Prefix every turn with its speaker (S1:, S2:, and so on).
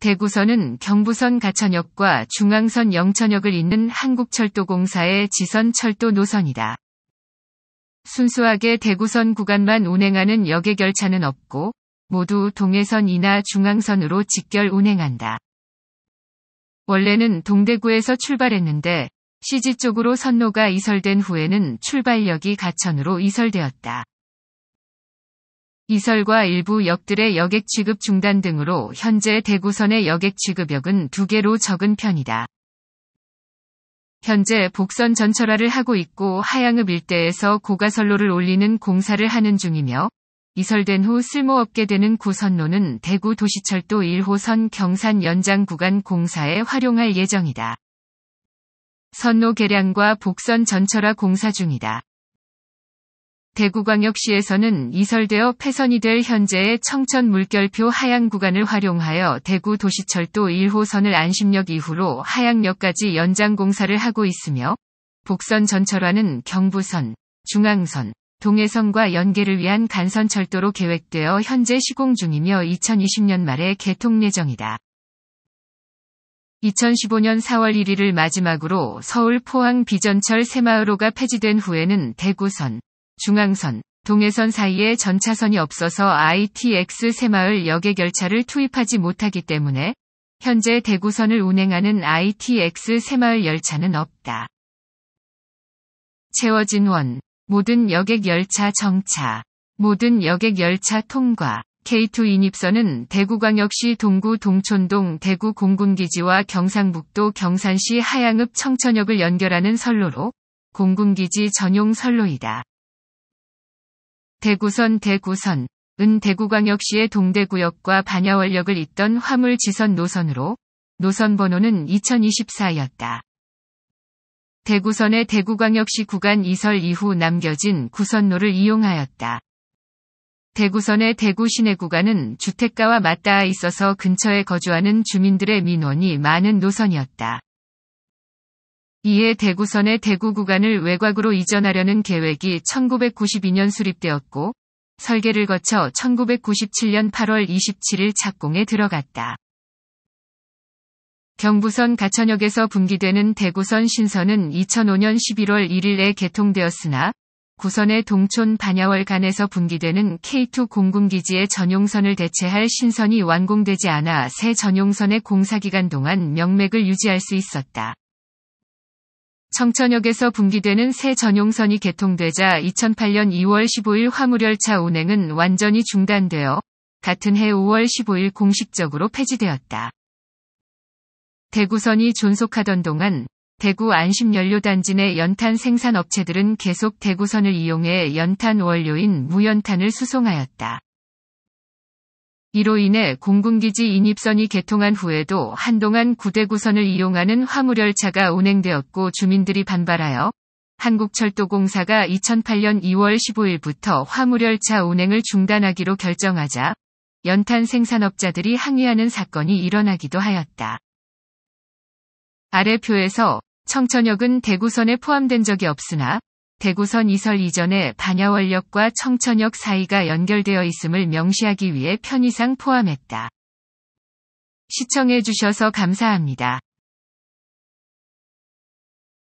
S1: 대구선은 경부선 가천역과 중앙선 영천역을 잇는 한국철도공사의 지선 철도 노선이다. 순수하게 대구선 구간만 운행하는 역객결차는 없고 모두 동해선이나 중앙선으로 직결 운행한다. 원래는 동대구에서 출발했는데 CG 쪽으로 선로가 이설된 후에는 출발역이 가천으로 이설되었다. 이설과 일부 역들의 여객 취급 중단 등으로 현재 대구선의 여객 취급역은 두 개로 적은 편이다. 현재 복선 전철화를 하고 있고 하양읍 일대에서 고가선로를 올리는 공사를 하는 중이며 이설된 후 쓸모없게 되는 구선로는 대구 도시철도 1호선 경산 연장 구간 공사에 활용할 예정이다. 선로 개량과 복선 전철화 공사 중이다. 대구광역시에서는 이설되어 폐선이 될 현재의 청천 물결표 하향 구간을 활용하여 대구 도시철도 1호선을 안심역 이후로 하향역까지 연장 공사를 하고 있으며 복선 전철화는 경부선, 중앙선, 동해선과 연계를 위한 간선 철도로 계획되어 현재 시공 중이며 2020년 말에 개통 예정이다. 2015년 4월 1일을 마지막으로 서울 포항 비전철 새마을호가 폐지된 후에는 대구선, 중앙선, 동해선 사이에 전차선이 없어서 ITX 새마을 여객 열차를 투입하지 못하기 때문에 현재 대구선을 운행하는 ITX 새마을 열차는 없다. 채워진 원, 모든 여객 열차 정차, 모든 여객 열차 통과. K2 인입선은 대구광역시 동구 동촌동 대구 공군기지와 경상북도 경산시 하양읍 청천역을 연결하는 선로로 공군기지 전용 선로이다. 대구선 대구선, 은 대구광역시의 동대구역과 반야월역을 잇던 화물지선 노선으로 노선 번호는 2024였다. 대구선의 대구광역시 구간 이설 이후 남겨진 구선로를 이용하였다. 대구선의 대구 시내 구간은 주택가와 맞닿아 있어서 근처에 거주하는 주민들의 민원이 많은 노선이었다. 이에 대구선의 대구 구간을 외곽으로 이전하려는 계획이 1992년 수립되었고 설계를 거쳐 1997년 8월 27일 착공에 들어갔다. 경부선 가천역에서 분기되는 대구선 신선은 2005년 11월 1일에 개통되었으나 구선의 동촌 반야월 간에서 분기되는 K2 공군기지의 전용선을 대체할 신선이 완공되지 않아 새 전용선의 공사기간 동안 명맥을 유지할 수 있었다. 청천역에서 분기되는 새 전용선이 개통되자 2008년 2월 15일 화물열차 운행은 완전히 중단되어 같은 해 5월 15일 공식적으로 폐지되었다. 대구선이 존속하던 동안 대구 안심연료단지 내 연탄 생산업체들은 계속 대구선을 이용해 연탄 원료인 무연탄을 수송하였다. 이로 인해 공군기지 인입선이 개통한 후에도 한동안 구대구선을 이용하는 화물열차가 운행되었고 주민들이 반발하여 한국철도공사가 2008년 2월 15일부터 화물열차 운행을 중단하기로 결정하자 연탄 생산업자들이 항의하는 사건이 일어나기도 하였다. 아래 표에서 청천역은 대구선에 포함된 적이 없으나 대구선 이설 이전에 반야월역과 청천역 사이가 연결되어 있음을 명시하기 위해 편의상 포함했다. 시청해주셔서 감사합니다.